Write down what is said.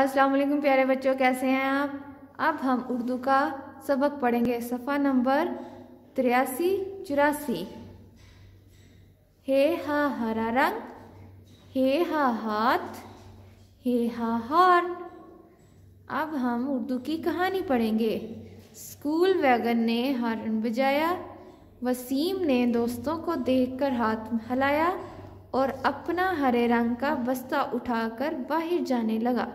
अस्सलाम वालेकुम प्यारे बच्चों कैसे हैं आप अब हम उर्दू का सबक पढ़ेंगे सफ़ा नंबर तिरासी चौरासी हे हा हरा रंग हे हा हाथ हे हा हार अब हम उर्दू की कहानी पढ़ेंगे स्कूल वैगन ने हॉर्न बजाया वसीम ने दोस्तों को देखकर हाथ हिलाया और अपना हरे रंग का बस्ता उठाकर बाहर जाने लगा